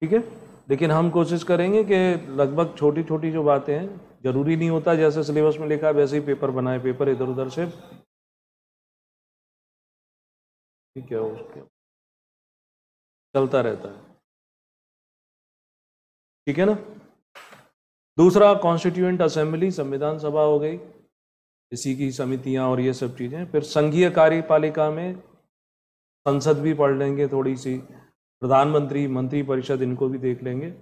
ठीक है लेकिन हम कोशिश करेंगे कि लगभग छोटी छोटी जो बातें हैं ज़रूरी नहीं होता जैसे सिलेबस में लिखा है वैसे ही पेपर बनाए पेपर इधर उधर से ठीक है ओके चलता रहता है ठीक है ना दूसरा कॉन्स्टिट्यूएंट असेंबली संविधान सभा हो गई इसी की समितियां और ये सब चीज़ें फिर संघीय कार्यपालिका में संसद भी पढ़ लेंगे थोड़ी सी प्रधानमंत्री मंत्री परिषद इनको भी देख लेंगे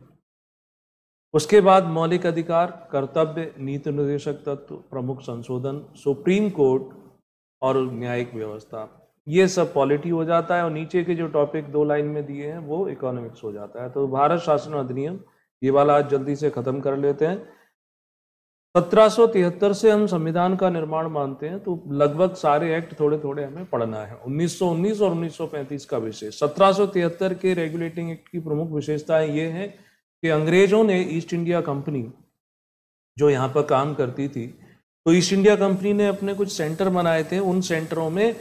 उसके बाद मौलिक अधिकार कर्तव्य नीति निर्देशक तत्व प्रमुख संशोधन सुप्रीम कोर्ट और न्यायिक व्यवस्था ये सब पॉलिटी हो जाता है और नीचे के जो टॉपिक दो लाइन में दिए हैं वो इकोनॉमिक्स हो जाता है तो भारत शासन अधिनियम ये वाला आज जल्दी से ख़त्म कर लेते हैं 1773 से हम संविधान का निर्माण मानते हैं तो लगभग सारे एक्ट थोड़े थोड़े हमें पढ़ना है 1919 और 1935 का विशेष 1773 के रेगुलेटिंग एक्ट की प्रमुख विशेषताएं ये हैं कि अंग्रेजों ने ईस्ट इंडिया कंपनी जो यहाँ पर काम करती थी तो ईस्ट इंडिया कंपनी ने अपने कुछ सेंटर बनाए थे उन सेंटरों में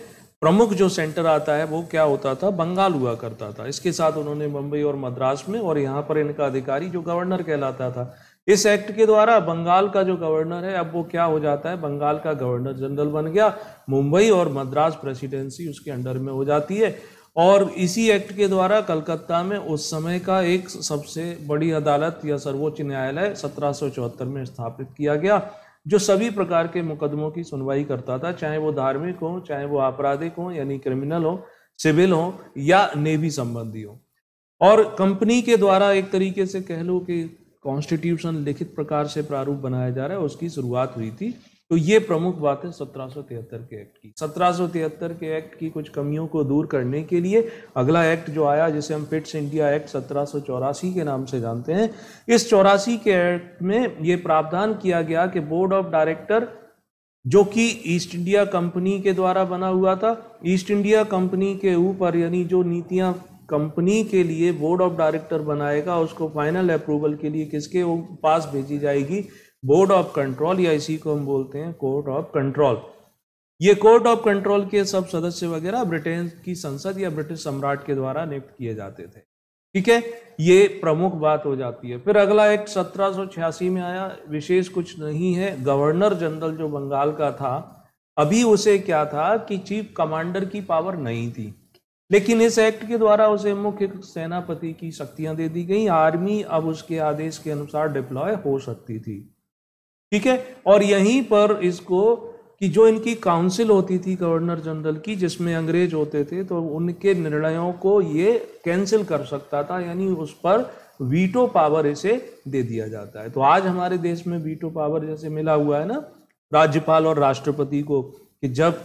प्रमुख जो सेंटर आता है वो क्या होता था बंगाल हुआ करता था इसके साथ उन्होंने मुंबई और मद्रास में और यहाँ पर इनका अधिकारी जो गवर्नर कहलाता था इस एक्ट के द्वारा बंगाल का जो गवर्नर है अब वो क्या हो जाता है बंगाल का गवर्नर जनरल बन गया मुंबई और मद्रास प्रेसिडेंसी उसके अंडर में हो जाती है और इसी एक्ट के द्वारा कलकत्ता में उस समय का एक सबसे बड़ी अदालत या सर्वोच्च न्यायालय सत्रह में स्थापित किया गया जो सभी प्रकार के मुकदमों की सुनवाई करता था चाहे वो धार्मिक हो चाहे वो आपराधिक हो यानी क्रिमिनल हो सिविल हो या नेवी संबंधी हो और कंपनी के द्वारा एक तरीके से कह लो कि कॉन्स्टिट्यूशन लिखित प्रकार से प्रारूप बनाया जा रहा है उसकी शुरुआत हुई थी तो ये प्रमुख बात है सत्रह के एक्ट की सत्रह के एक्ट की कुछ कमियों को दूर करने के लिए अगला एक्ट जो आया जिसे हम पिट्स इंडिया एक्ट सत्रह के नाम से जानते हैं इस चौरासी के एक्ट में ये प्रावधान किया गया कि बोर्ड ऑफ डायरेक्टर जो कि ईस्ट इंडिया कंपनी के द्वारा बना हुआ था ईस्ट इंडिया कंपनी के ऊपर यानी जो नीतियां कंपनी के लिए बोर्ड ऑफ डायरेक्टर बनाएगा उसको फाइनल अप्रूवल के लिए किसके पास भेजी जाएगी बोर्ड ऑफ कंट्रोल या इसी को हम बोलते हैं कोर्ट ऑफ कंट्रोल ये कोर्ट ऑफ कंट्रोल के सब सदस्य वगैरह ब्रिटेन की संसद या ब्रिटिश सम्राट के द्वारा नियुक्त किए जाते थे ठीक है ये प्रमुख बात हो जाती है फिर अगला एक सत्रह में आया विशेष कुछ नहीं है गवर्नर जनरल जो बंगाल का था अभी उसे क्या था कि चीफ कमांडर की पावर नहीं थी लेकिन इस एक्ट के द्वारा उसे मुख्य सेनापति की शक्तियां दे दी गई आर्मी अब उसके आदेश के अनुसार डिप्लॉय हो सकती थी ठीक है और यहीं पर इसको कि जो इनकी काउंसिल होती थी गवर्नर जनरल की जिसमें अंग्रेज होते थे तो उनके निर्णयों को ये कैंसिल कर सकता था यानी उस पर वीटो पावर इसे दे दिया जाता है तो आज हमारे देश में वीटो पावर जैसे मिला हुआ है ना राज्यपाल और राष्ट्रपति को कि जब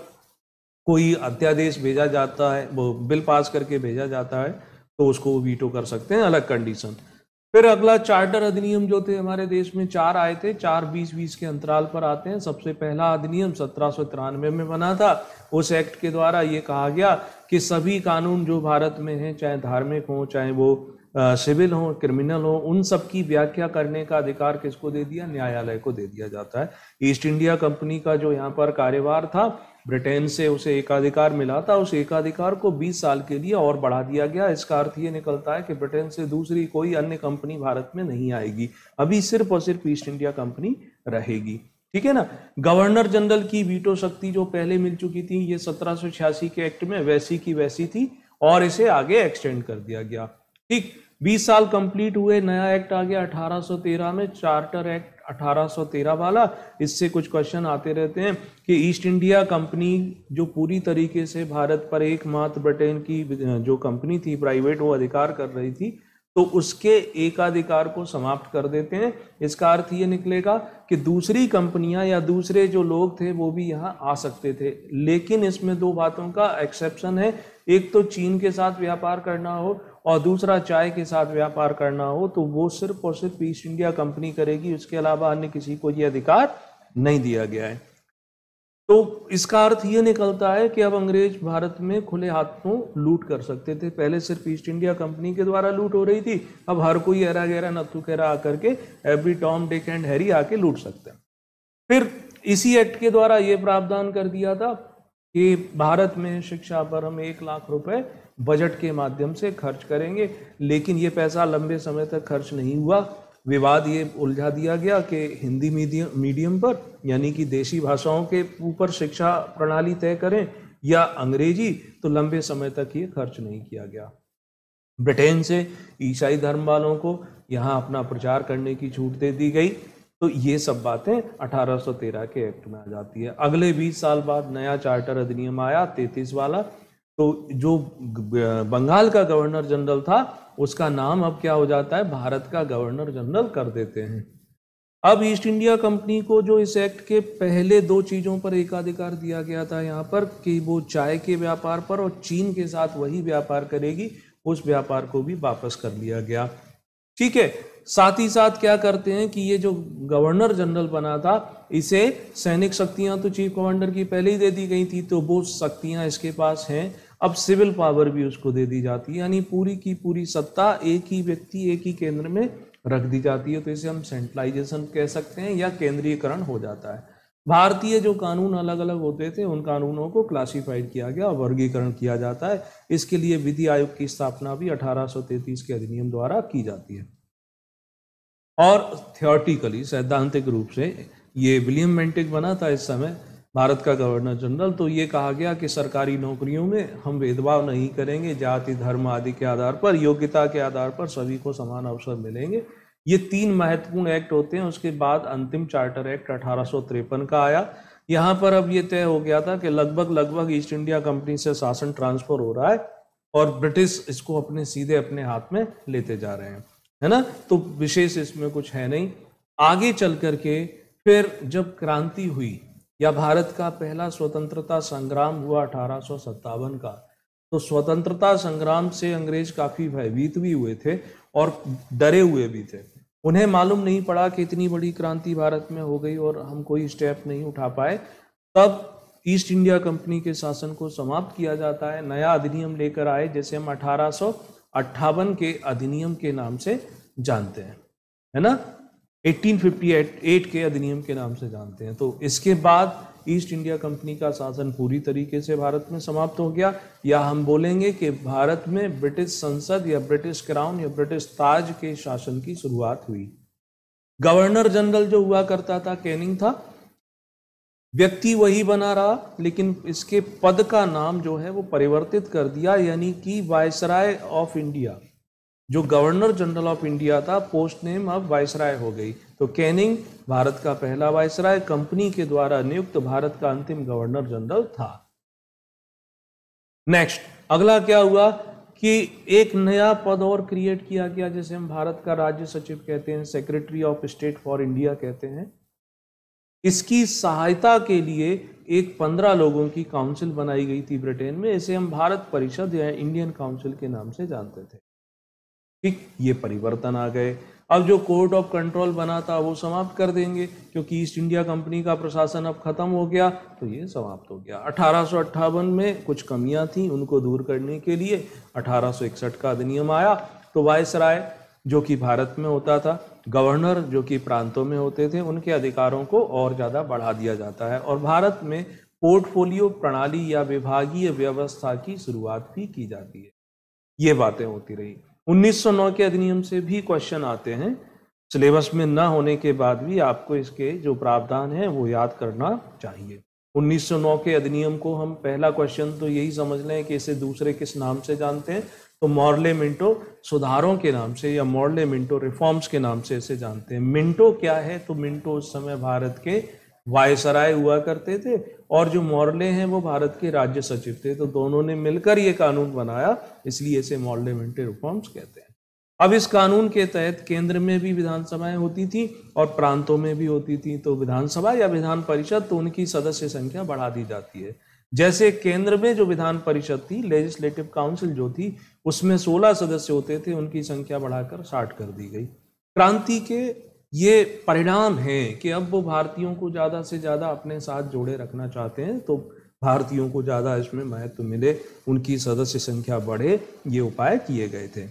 कोई अध्यादेश भेजा जाता है वो बिल पास करके भेजा जाता है तो उसको वीटो कर सकते हैं अलग कंडीशन फिर अगला चार्टर अधिनियम जो थे हमारे देश में चार आए थे चार बीस बीस के अंतराल पर आते हैं सबसे पहला अधिनियम सत्रह में बना था उस एक्ट के द्वारा ये कहा गया कि सभी कानून जो भारत में हैं चाहे धार्मिक हों चाहे वो सिविल हो क्रिमिनल हो उन सब की व्याख्या करने का अधिकार किसको दे दिया न्यायालय को दे दिया जाता है ईस्ट इंडिया कंपनी का जो यहाँ पर कार्यभार था ब्रिटेन से उसे एकाधिकार मिला था उस एकाधिकार को 20 साल के लिए और बढ़ा दिया गया इसका अर्थ ये निकलता है कि ब्रिटेन से दूसरी कोई अन्य कंपनी भारत में नहीं आएगी अभी सिर्फ और सिर्फ ईस्ट इंडिया कंपनी रहेगी ठीक है ना गवर्नर जनरल की वीटो शक्ति जो पहले मिल चुकी थी ये सत्रह के एक्ट में वैसी की वैसी थी और इसे आगे एक्सटेंड कर दिया गया ठीक बीस साल कंप्लीट हुए नया एक्ट आ गया 1813 में चार्टर एक्ट 1813 वाला इससे कुछ क्वेश्चन आते रहते हैं कि ईस्ट इंडिया कंपनी जो पूरी तरीके से भारत पर एकमात्र ब्रिटेन की जो कंपनी थी प्राइवेट वो अधिकार कर रही थी तो उसके एकाधिकार को समाप्त कर देते हैं इसका अर्थ ये निकलेगा कि दूसरी कंपनियां या दूसरे जो लोग थे वो भी यहाँ आ सकते थे लेकिन इसमें दो बातों का एक्सेप्शन है एक तो चीन के साथ व्यापार करना हो और दूसरा चाय के साथ व्यापार करना हो तो वो सिर्फ और सिर्फ ईस्ट इंडिया कंपनी करेगी उसके अलावा अन्य किसी को ये अधिकार नहीं दिया गया है तो इसका अर्थ ये निकलता है कि अब अंग्रेज भारत में खुले हाथों लूट कर सकते थे पहले सिर्फ ईस्ट इंडिया कंपनी के द्वारा लूट हो रही थी अब हर कोई एरा गहरा नत्थु कहरा आकर के every Tom Dick and Harry आके लूट सकते हैं फिर इसी एक्ट के द्वारा ये प्रावधान कर दिया था कि भारत में शिक्षा पर हम एक लाख रुपए बजट के माध्यम से खर्च करेंगे लेकिन ये पैसा लंबे समय तक खर्च नहीं हुआ विवाद ये उलझा दिया गया कि हिंदी मीडियम मीडियम पर यानी कि देशी भाषाओं के ऊपर शिक्षा प्रणाली तय करें या अंग्रेजी तो लंबे समय तक ये खर्च नहीं किया गया ब्रिटेन से ईसाई धर्म वालों को यहाँ अपना प्रचार करने की छूट दे दी गई तो ये सब बातें 1813 के एक्ट में आ जाती है अगले 20 साल बाद नया चार्टर अधिनियम आया 33 वाला तो जो बंगाल का गवर्नर जनरल था उसका नाम अब क्या हो जाता है भारत का गवर्नर जनरल कर देते हैं अब ईस्ट इंडिया कंपनी को जो इस एक्ट के पहले दो चीज़ों पर एकाधिकार दिया गया था यहाँ पर कि वो चाय के व्यापार पर और चीन के साथ वही व्यापार करेगी उस व्यापार को भी वापस कर लिया गया ठीक है साथ ही साथ क्या करते हैं कि ये जो गवर्नर जनरल बना था इसे सैनिक शक्तियां तो चीफ कमांडर की पहले ही दे दी गई थी तो वो शक्तियां इसके पास हैं अब सिविल पावर भी उसको दे दी जाती है यानी पूरी की पूरी सत्ता एक ही व्यक्ति एक ही केंद्र में रख दी जाती है तो इसे हम सेंट्रलाइजेशन कह सकते हैं या केंद्रीयकरण हो जाता है भारतीय जो कानून अलग अलग होते थे उन कानूनों को क्लासिफाइड किया गया और वर्गीकरण किया जाता है इसके लिए विधि आयोग की स्थापना भी 1833 के अधिनियम द्वारा की जाती है और थियोटिकली सैद्धांतिक रूप से ये विलियम मेंटिक बना था इस समय भारत का गवर्नर जनरल तो ये कहा गया कि सरकारी नौकरियों में हम भेदभाव नहीं करेंगे जाति धर्म आदि के आधार पर योग्यता के आधार पर सभी को समान अवसर मिलेंगे ये तीन महत्वपूर्ण एक्ट होते हैं उसके बाद अंतिम चार्टर एक्ट अठारह का आया यहाँ पर अब ये तय हो गया था कि लगभग लगभग ईस्ट इंडिया कंपनी से शासन ट्रांसफर हो रहा है और ब्रिटिश इसको अपने सीधे अपने हाथ में लेते जा रहे हैं है ना तो विशेष इसमें कुछ है नहीं आगे चल करके फिर जब क्रांति हुई या भारत का पहला स्वतंत्रता संग्राम हुआ अठारह का तो स्वतंत्रता संग्राम से अंग्रेज काफी भयभीत भी हुए थे और डरे हुए भी थे उन्हें मालूम नहीं पड़ा कि इतनी बड़ी क्रांति भारत में हो गई और हम कोई स्टेप नहीं उठा पाए तब ईस्ट इंडिया कंपनी के शासन को समाप्त किया जाता है नया अधिनियम लेकर आए जैसे हम अठारह के अधिनियम के नाम से जानते हैं है ना 1858 के अधिनियम के नाम से जानते हैं तो इसके बाद ईस्ट इंडिया कंपनी का शासन पूरी तरीके से भारत में समाप्त हो गया या हम बोलेंगे कि भारत में ब्रिटिश संसद या ब्रिटिश क्राउन या ब्रिटिश ताज के शासन की शुरुआत हुई गवर्नर जनरल जो हुआ करता था कैनिंग था व्यक्ति वही बना रहा लेकिन इसके पद का नाम जो है वो परिवर्तित कर दिया यानी कि वायसराय ऑफ इंडिया जो गवर्नर जनरल ऑफ इंडिया था पोस्ट नेम अब वायसराय हो गई तो कैनिंग भारत का पहला वायसराय कंपनी के द्वारा नियुक्त भारत का अंतिम गवर्नर जनरल था नेक्स्ट अगला क्या हुआ कि एक नया पद और क्रिएट किया गया जिसे हम भारत का राज्य सचिव कहते हैं secretary of state for India कहते हैं इसकी सहायता के लिए एक पंद्रह लोगों की काउंसिल बनाई गई थी ब्रिटेन में इसे हम भारत परिषद या इंडियन काउंसिल के नाम से जानते थे ठीक ये परिवर्तन आ गए अब जो कोर्ट ऑफ कंट्रोल बना था वो समाप्त कर देंगे क्योंकि ईस्ट इंडिया कंपनी का प्रशासन अब खत्म हो गया तो ये समाप्त हो गया अठारह में कुछ कमियां थी उनको दूर करने के लिए अठारह का अधिनियम आया तो वायसराय जो कि भारत में होता था गवर्नर जो कि प्रांतों में होते थे उनके अधिकारों को और ज़्यादा बढ़ा दिया जाता है और भारत में पोर्टफोलियो प्रणाली या विभागीय व्यवस्था की शुरुआत भी की जाती है ये बातें होती रही 1909 के अधिनियम से भी क्वेश्चन आते हैं सिलेबस में न होने के बाद भी आपको इसके जो प्रावधान हैं वो याद करना चाहिए 1909 के अधिनियम को हम पहला क्वेश्चन तो यही समझ लें कि इसे दूसरे किस नाम से जानते हैं तो मॉर्ले मिंटो सुधारों के नाम से या मॉर्ले मिंटो रिफॉर्म्स के नाम से इसे जानते हैं मिंटो क्या है तो मिंटो उस समय भारत के वायसराय हुआ करते थे और जो मॉर्ले हैं वो भारत के राज्य सचिव थे तो दोनों ने मिलकर ये कानून बनाया इसलिए इसे मॉर्लेमेंट्री रिफॉर्म्स कहते हैं अब इस कानून के तहत केंद्र में भी विधानसभाएं होती थी और प्रांतों में भी होती थी तो विधानसभा या विधान परिषद तो उनकी सदस्य संख्या बढ़ा दी जाती है जैसे केंद्र में जो विधान परिषद थी लेजिस्लेटिव काउंसिल जो थी उसमें 16 सदस्य होते थे उनकी संख्या बढ़ाकर 60 कर दी गई क्रांति के ये परिणाम है कि अब वो भारतीयों को ज़्यादा से ज़्यादा अपने साथ जोड़े रखना चाहते हैं तो भारतीयों को ज़्यादा इसमें महत्व मिले उनकी सदस्य संख्या बढ़े ये उपाय किए गए थे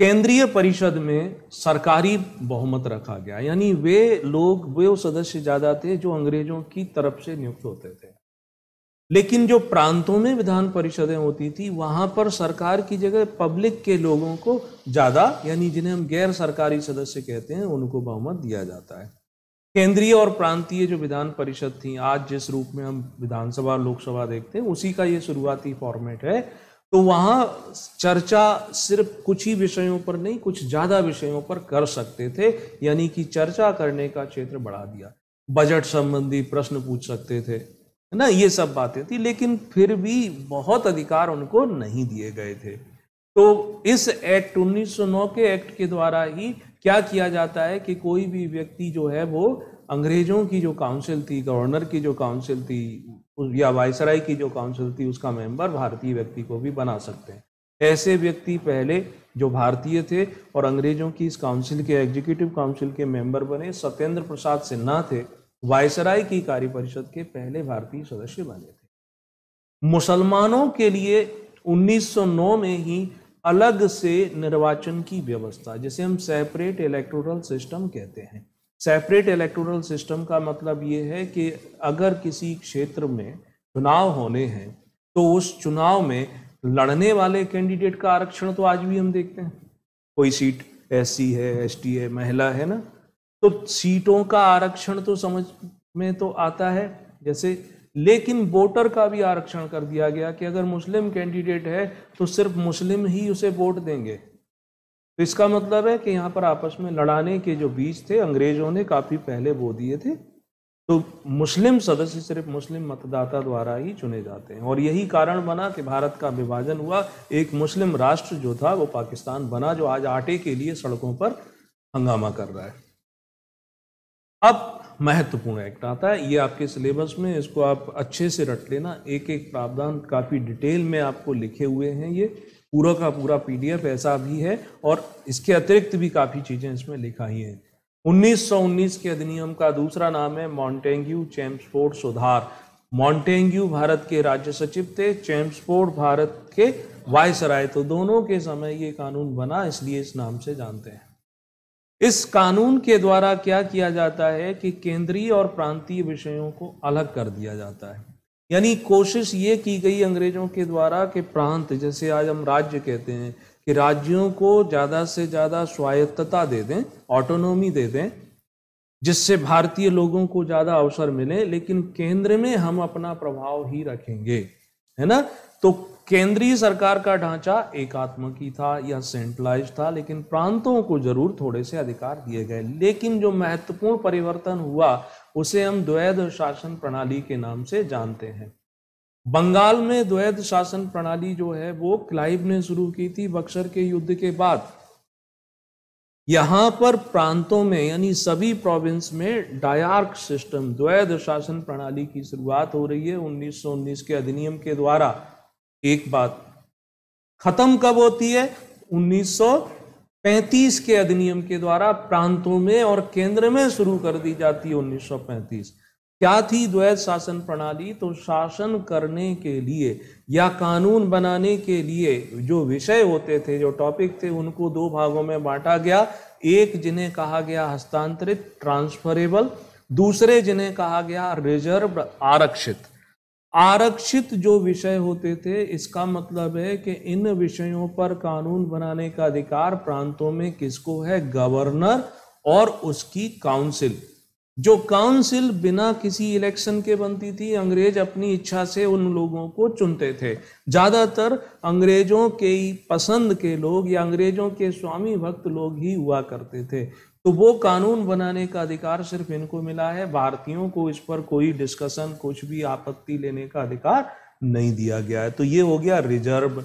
केंद्रीय परिषद में सरकारी बहुमत रखा गया यानी वे लोग वे सदस्य ज़्यादा थे जो अंग्रेजों की तरफ से नियुक्त होते थे लेकिन जो प्रांतों में विधान परिषदें होती थी वहां पर सरकार की जगह पब्लिक के लोगों को ज़्यादा यानी जिन्हें हम गैर सरकारी सदस्य कहते हैं उनको बहुमत दिया जाता है केंद्रीय और प्रांतीय जो विधान परिषद थी आज जिस रूप में हम विधानसभा लोकसभा देखते हैं उसी का ये शुरुआती फॉर्मेट है तो वहाँ चर्चा सिर्फ कुछ ही विषयों पर नहीं कुछ ज़्यादा विषयों पर कर सकते थे यानी कि चर्चा करने का क्षेत्र बढ़ा दिया बजट संबंधी प्रश्न पूछ सकते थे है ना ये सब बातें थी लेकिन फिर भी बहुत अधिकार उनको नहीं दिए गए थे तो इस एक्ट 1909 के एक्ट के द्वारा ही क्या किया जाता है कि कोई भी व्यक्ति जो है वो अंग्रेजों की जो काउंसिल थी गवर्नर की जो काउंसिल थी या वायसराय की जो काउंसिल थी उसका मेंबर भारतीय व्यक्ति को भी बना सकते हैं ऐसे व्यक्ति पहले जो भारतीय थे और अंग्रेजों की इस काउंसिल के एग्जीक्यूटिव काउंसिल के मेंबर बने सत्येंद्र प्रसाद सिन्हा थे वायसराय की कार्य परिषद के पहले भारतीय सदस्य बने थे मुसलमानों के लिए 1909 में ही अलग से निर्वाचन की व्यवस्था जिसे हम सेपरेट इलेक्टोरल सिस्टम कहते हैं सेपरेट इलेक्टोरल सिस्टम का मतलब ये है कि अगर किसी क्षेत्र में चुनाव होने हैं तो उस चुनाव में लड़ने वाले कैंडिडेट का आरक्षण तो आज भी हम देखते हैं कोई सीट एस है एस है महिला है ना तो सीटों का आरक्षण तो समझ में तो आता है जैसे लेकिन वोटर का भी आरक्षण कर दिया गया कि अगर मुस्लिम कैंडिडेट है तो सिर्फ मुस्लिम ही उसे वोट देंगे तो इसका मतलब है कि यहाँ पर आपस में लड़ाने के जो बीज थे अंग्रेजों ने काफ़ी पहले बो दिए थे तो मुस्लिम सदस्य सिर्फ मुस्लिम मतदाता द्वारा ही चुने जाते हैं और यही कारण बना कि भारत का विभाजन हुआ एक मुस्लिम राष्ट्र जो था वो पाकिस्तान बना जो आज आटे के लिए सड़कों पर हंगामा कर रहा है अब महत्वपूर्ण एक्ट आता है ये आपके सिलेबस में इसको आप अच्छे से रट लेना एक एक प्रावधान काफ़ी डिटेल में आपको लिखे हुए हैं ये पूरा का पूरा पीडीएफ ऐसा भी है और इसके अतिरिक्त भी काफ़ी चीज़ें इसमें लिखा ही है 1919 के अधिनियम का दूसरा नाम है मॉन्टेंग्यू चैम्सफोर्ड सुधार मॉन्टेंग्यू भारत के राज्य सचिव थे चैम्सफोर्ड भारत के वायसराय तो दोनों के समय ये कानून बना इसलिए इस नाम से जानते हैं इस कानून के द्वारा क्या किया जाता है कि केंद्रीय और प्रांतीय विषयों को अलग कर दिया जाता है यानी कोशिश ये की गई अंग्रेजों के द्वारा कि प्रांत जैसे आज हम राज्य कहते हैं कि राज्यों को ज़्यादा से ज़्यादा स्वायत्तता दे दें ऑटोनोमी दे दें जिससे भारतीय लोगों को ज़्यादा अवसर मिले लेकिन केंद्र में हम अपना प्रभाव ही रखेंगे है ना तो केंद्रीय सरकार का ढांचा ही था या सेंट्रलाइज था लेकिन प्रांतों को जरूर थोड़े से अधिकार दिए गए लेकिन जो महत्वपूर्ण परिवर्तन हुआ उसे हम द्वैध शासन प्रणाली के नाम से जानते हैं बंगाल में द्वैध शासन प्रणाली जो है वो क्लाइव ने शुरू की थी बक्सर के युद्ध के बाद यहां पर प्रांतों में यानी सभी प्रोविंस में डायार्क सिस्टम द्वैध शासन प्रणाली की शुरुआत हो रही है 1919 के अधिनियम के द्वारा एक बात खत्म कब होती है 1935 के अधिनियम के द्वारा प्रांतों में और केंद्र में शुरू कर दी जाती है 1935 क्या थी द्वैत शासन प्रणाली तो शासन करने के लिए या कानून बनाने के लिए जो विषय होते थे जो टॉपिक थे उनको दो भागों में बांटा गया एक जिन्हें कहा गया हस्तांतरित ट्रांसफरेबल दूसरे जिन्हें कहा गया रिजर्व आरक्षित आरक्षित जो विषय होते थे इसका मतलब है कि इन विषयों पर कानून बनाने का अधिकार प्रांतों में किसको है गवर्नर और उसकी काउंसिल जो काउंसिल बिना किसी इलेक्शन के बनती थी अंग्रेज अपनी इच्छा से उन लोगों को चुनते थे ज़्यादातर अंग्रेजों के पसंद के लोग या अंग्रेजों के स्वामी भक्त लोग ही हुआ करते थे तो वो कानून बनाने का अधिकार सिर्फ इनको मिला है भारतीयों को इस पर कोई डिस्कशन कुछ भी आपत्ति लेने का अधिकार नहीं दिया गया है तो ये हो गया रिजर्व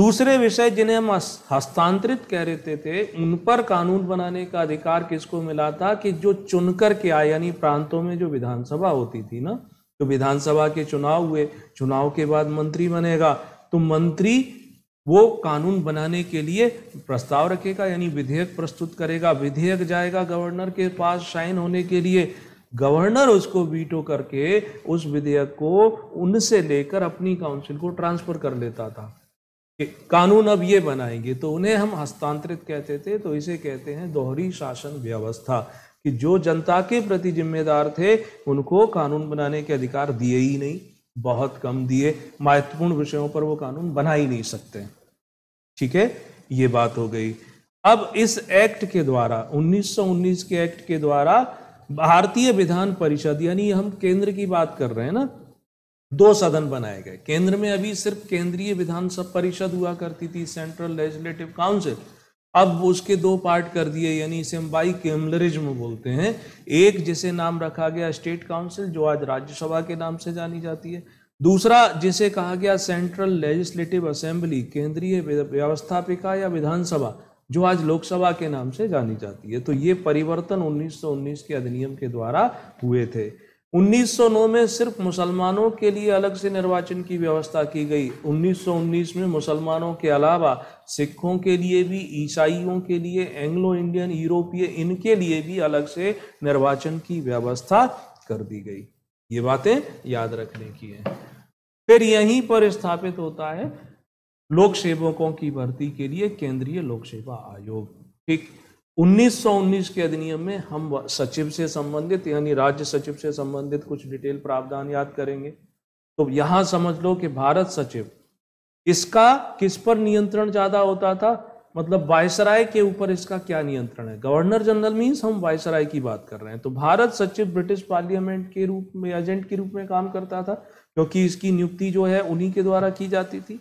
दूसरे विषय जिन्हें हम हस्तांतरित कह रहे थे थे उन पर कानून बनाने का अधिकार किसको मिला था कि जो चुनकर के आए यानी प्रांतों में जो विधानसभा होती थी ना तो विधानसभा के चुनाव हुए चुनाव के बाद मंत्री बनेगा तो मंत्री वो कानून बनाने के लिए प्रस्ताव रखेगा यानी विधेयक प्रस्तुत करेगा विधेयक जाएगा गवर्नर के पास साइन होने के लिए गवर्नर उसको वीटो करके उस विधेयक को उनसे लेकर अपनी काउंसिल को ट्रांसफर कर लेता था कि कानून अब ये बनाएंगे तो उन्हें हम हस्तांतरित कहते थे तो इसे कहते हैं दोहरी शासन व्यवस्था कि जो जनता के प्रति जिम्मेदार थे उनको कानून बनाने के अधिकार दिए ही नहीं बहुत कम दिए महत्वपूर्ण विषयों पर वो कानून बना ही नहीं सकते ठीक है ये बात हो गई अब इस एक्ट के द्वारा 1919 के एक्ट के द्वारा भारतीय विधान परिषद यानी हम केंद्र की बात कर रहे हैं ना दो सदन बनाए गए केंद्र में अभी सिर्फ केंद्रीय विधान परिषद हुआ करती थी सेंट्रल लेजिस्लेटिव काउंसिल अब उसके दो पार्ट कर दिए यानी इसे हम बाई कैमलरिज्म बोलते हैं एक जिसे नाम रखा गया स्टेट काउंसिल जो आज राज्यसभा के नाम से जानी जाती है दूसरा जिसे कहा गया सेंट्रल लेजिस्लेटिव असेंबली केंद्रीय व्यवस्थापिका या विधानसभा जो आज लोकसभा के नाम से जानी जाती है तो ये परिवर्तन 1919 के अधिनियम के द्वारा हुए थे 1909 में सिर्फ मुसलमानों के लिए अलग से निर्वाचन की व्यवस्था की गई 1919 में मुसलमानों के अलावा सिखों के लिए भी ईसाइयों के लिए एंग्लो इंडियन यूरोपीय इनके लिए भी अलग से निर्वाचन की व्यवस्था कर दी गई ये बातें याद रखने की है फिर यहीं पर स्थापित होता है लोक सेवकों की भर्ती के लिए केंद्रीय लोक सेवा आयोग ठीक 1919 के अधिनियम में हम सचिव से संबंधित यानी राज्य सचिव से संबंधित कुछ डिटेल प्रावधान याद करेंगे तो यहां समझ लो कि भारत सचिव इसका किस पर नियंत्रण ज्यादा होता था मतलब वायसराय के ऊपर इसका क्या नियंत्रण है गवर्नर जनरल मीन्स हम वायसराय की बात कर रहे हैं तो भारत सचिव ब्रिटिश पार्लियामेंट के रूप में एजेंट के रूप में काम करता था क्योंकि इसकी नियुक्ति जो है उन्हीं के द्वारा की जाती थी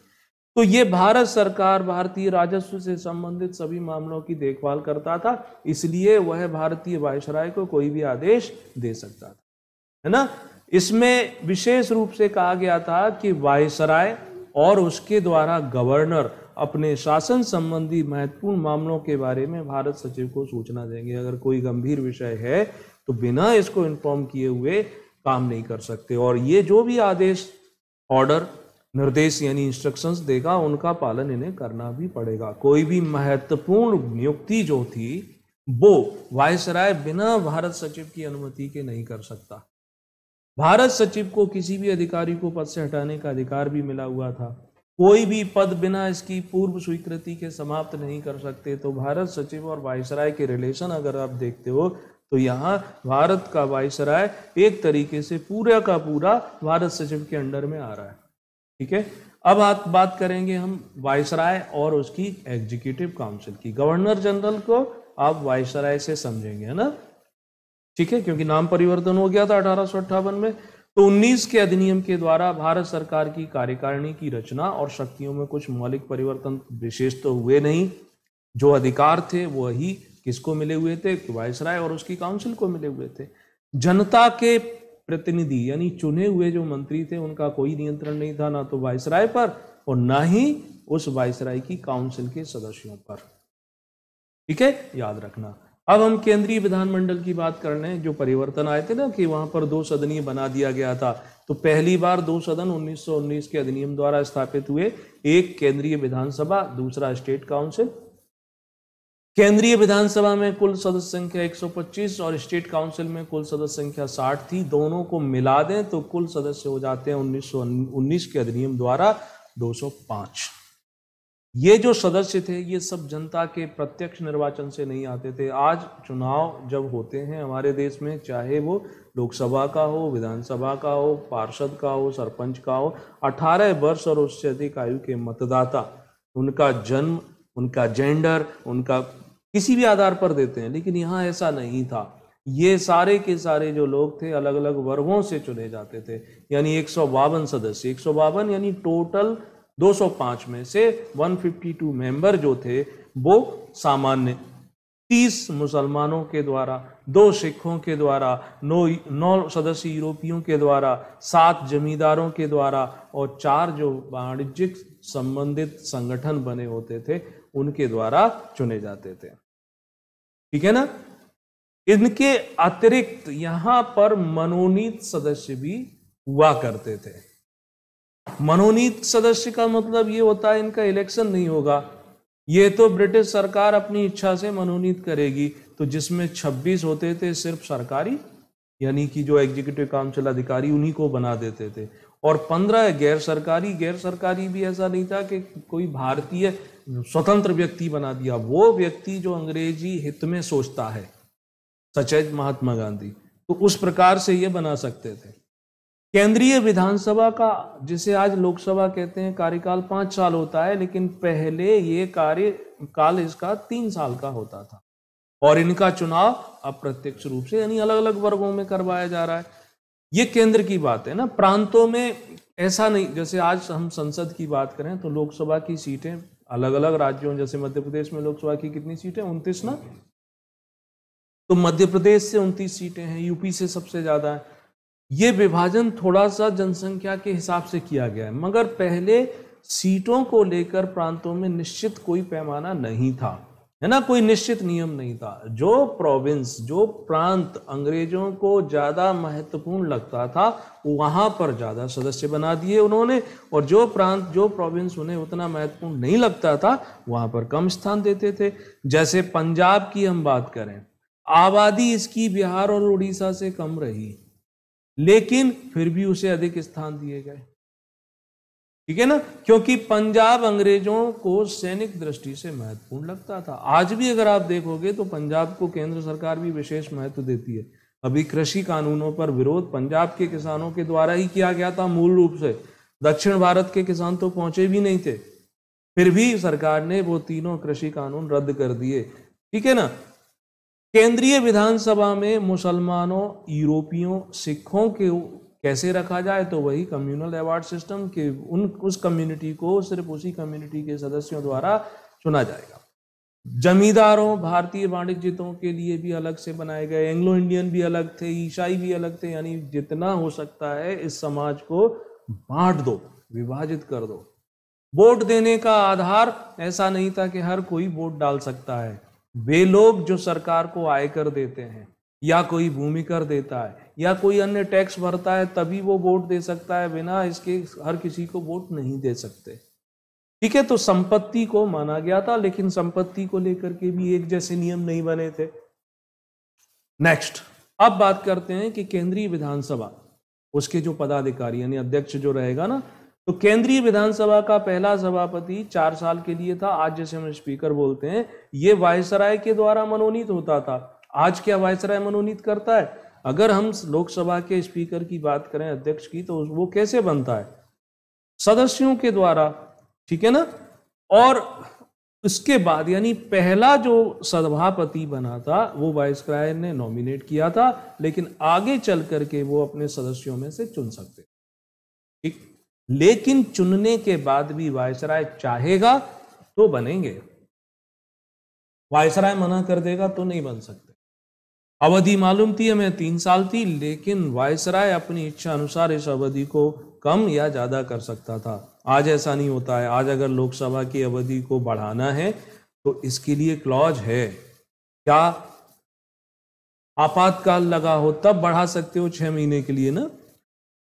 तो ये भारत सरकार भारतीय राजस्व से संबंधित सभी मामलों की देखभाल करता था इसलिए वह भारतीय वायसराय को कोई भी आदेश दे सकता था है ना इसमें विशेष रूप से कहा गया था कि वायसराय और उसके द्वारा गवर्नर अपने शासन संबंधी महत्वपूर्ण मामलों के बारे में भारत सचिव को सूचना देंगे अगर कोई गंभीर विषय है तो बिना इसको इन्फॉर्म किए हुए काम नहीं कर सकते और ये जो भी आदेश ऑर्डर निर्देश यानी इंस्ट्रक्शंस देगा उनका पालन इन्हें करना भी पड़ेगा कोई भी महत्वपूर्ण नियुक्ति जो थी वो वायसराय बिना भारत सचिव की अनुमति के नहीं कर सकता भारत सचिव को किसी भी अधिकारी को पद से हटाने का अधिकार भी मिला हुआ था कोई भी पद बिना इसकी पूर्व स्वीकृति के समाप्त नहीं कर सकते तो भारत सचिव और वायसराय के रिलेशन अगर आप देखते हो तो यहाँ भारत का वायसराय एक तरीके से पूरा का पूरा भारत सचिव के अंडर में आ रहा है ठीक है अब आप बात करेंगे हम वायसराय और उसकी एग्जीक्यूटिव काउंसिल की गवर्नर जनरल को आप वायसराय से समझेंगे है ना ठीक है क्योंकि नाम परिवर्तन हो गया था अठारह में तो 19 के अधिनियम के द्वारा भारत सरकार की कार्यकारिणी की रचना और शक्तियों में कुछ मौलिक परिवर्तन विशेष तो हुए नहीं जो अधिकार थे वही किसको मिले हुए थे वायसराय और उसकी काउंसिल को मिले हुए थे जनता के प्रतिनिधि यानी चुने हुए जो मंत्री थे उनका कोई नियंत्रण नहीं था ना तो वायसराय पर और ना ही उस वायसराय की काउंसिल के सदस्यों पर ठीक है याद रखना अब हम केंद्रीय विधानमंडल की बात कर रहे हैं जो परिवर्तन आए थे ना कि वहां पर दो सदनीय बना दिया गया था तो पहली बार दो सदन 1919 के अधिनियम द्वारा स्थापित हुए एक केंद्रीय विधानसभा दूसरा स्टेट काउंसिल केंद्रीय विधानसभा में कुल सदस्य संख्या 125 और स्टेट काउंसिल में कुल सदस्य संख्या 60 थी दोनों को मिला दें तो कुल सदस्य हो जाते हैं 1919 के अधिनियम द्वारा 205 ये जो सदस्य थे ये सब जनता के प्रत्यक्ष निर्वाचन से नहीं आते थे आज चुनाव जब होते हैं हमारे देश में चाहे वो लोकसभा का हो विधानसभा का हो पार्षद का हो सरपंच का हो 18 वर्ष और उससे अधिक आयु के मतदाता उनका जन्म उनका जेंडर उनका किसी भी आधार पर देते हैं लेकिन यहाँ ऐसा नहीं था ये सारे के सारे जो लोग थे अलग अलग वर्गों से चुने जाते थे यानी एक सदस्य एक यानी टोटल 205 में से 152 मेंबर जो थे वो सामान्य 30 मुसलमानों के द्वारा दो सिखों के द्वारा नौ नौ सदस्य यूरोपियों के द्वारा सात जमींदारों के द्वारा और चार जो वाणिज्यिक संबंधित संगठन बने होते थे उनके द्वारा चुने जाते थे ठीक है ना इनके अतिरिक्त यहां पर मनोनीत सदस्य भी हुआ करते थे मनोनीत सदस्य का मतलब ये होता है इनका इलेक्शन नहीं होगा ये तो ब्रिटिश सरकार अपनी इच्छा से मनोनीत करेगी तो जिसमें 26 होते थे सिर्फ सरकारी यानी कि जो एग्जीक्यूटिव काउंसिल अधिकारी उन्हीं को बना देते थे और पंद्रह गैर सरकारी गैर सरकारी भी ऐसा नहीं था कि कोई भारतीय स्वतंत्र व्यक्ति बना दिया वो व्यक्ति जो अंग्रेजी हित में सोचता है सचेत महात्मा गांधी तो उस प्रकार से ये बना सकते थे केंद्रीय विधानसभा का जिसे आज लोकसभा कहते हैं कार्यकाल पांच साल होता है लेकिन पहले ये कार्यकाल इसका तीन साल का होता था और इनका चुनाव अप्रत्यक्ष रूप से यानी अलग अलग वर्गों में करवाया जा रहा है ये केंद्र की बात है ना प्रांतों में ऐसा नहीं जैसे आज हम संसद की बात करें तो लोकसभा की सीटें अलग अलग राज्यों जैसे मध्य प्रदेश में लोकसभा की कितनी सीटें उनतीस ना तो मध्य प्रदेश से उनतीस सीटें हैं यूपी से सबसे ज़्यादा है ये विभाजन थोड़ा सा जनसंख्या के हिसाब से किया गया है मगर पहले सीटों को लेकर प्रांतों में निश्चित कोई पैमाना नहीं था है ना कोई निश्चित नियम नहीं था जो प्रोविंस जो प्रांत अंग्रेजों को ज्यादा महत्वपूर्ण लगता था वहां पर ज्यादा सदस्य बना दिए उन्होंने और जो प्रांत जो प्रोविंस उन्हें उतना महत्वपूर्ण नहीं लगता था वहां पर कम स्थान देते थे जैसे पंजाब की हम बात करें आबादी इसकी बिहार और उड़ीसा से कम रही लेकिन फिर भी उसे अधिक स्थान दिए गए ठीक है ना क्योंकि पंजाब अंग्रेजों को सैनिक दृष्टि से महत्वपूर्ण लगता था आज भी अगर आप देखोगे तो पंजाब को केंद्र सरकार भी विशेष महत्व देती है अभी कृषि कानूनों पर विरोध पंजाब के किसानों के द्वारा ही किया गया था मूल रूप से दक्षिण भारत के किसान तो पहुंचे भी नहीं थे फिर भी सरकार ने वो तीनों कृषि कानून रद्द कर दिए ठीक है ना केंद्रीय विधानसभा में मुसलमानों यूरोपियों सिखों के कैसे रखा जाए तो वही कम्युनल अवार्ड सिस्टम के उन उस कम्युनिटी को सिर्फ उसी कम्युनिटी के सदस्यों द्वारा चुना जाएगा जमींदारों भारतीय वाणिज्यों के लिए भी अलग से बनाए गए एंग्लो इंडियन भी अलग थे ईसाई भी अलग थे यानी जितना हो सकता है इस समाज को बांट दो विभाजित कर दो वोट देने का आधार ऐसा नहीं था कि हर कोई वोट डाल सकता है वे लोग जो सरकार को आयकर देते हैं या कोई भूमि कर देता है या कोई अन्य टैक्स भरता है तभी वो वोट दे सकता है बिना इसके हर किसी को वोट नहीं दे सकते ठीक है तो संपत्ति को माना गया था लेकिन संपत्ति को लेकर के भी एक जैसे नियम नहीं बने थे नेक्स्ट अब बात करते हैं कि केंद्रीय विधानसभा उसके जो पदाधिकारी यानी अध्यक्ष जो रहेगा ना तो केंद्रीय विधानसभा का पहला सभापति चार साल के लिए था आज जैसे हम स्पीकर बोलते हैं ये वायसराय के द्वारा मनोनीत होता था आज क्या वायसराय मनोनीत करता है अगर हम लोकसभा के स्पीकर की बात करें अध्यक्ष की तो वो कैसे बनता है सदस्यों के द्वारा ठीक है ना और उसके बाद यानी पहला जो सभापति बना था वो वायसराय ने नॉमिनेट किया था लेकिन आगे चल करके वो अपने सदस्यों में से चुन सकते ठीक लेकिन चुनने के बाद भी वायसराय चाहेगा तो बनेंगे वायसराय मना कर देगा तो नहीं बन सकते अवधि मालूम थी हमें तीन साल थी लेकिन वायसराय अपनी इच्छा अनुसार इस अवधि को कम या ज़्यादा कर सकता था आज ऐसा नहीं होता है आज अगर लोकसभा की अवधि को बढ़ाना है तो इसके लिए क्लॉज है क्या आपातकाल लगा हो तब बढ़ा सकते हो छह महीने के लिए ना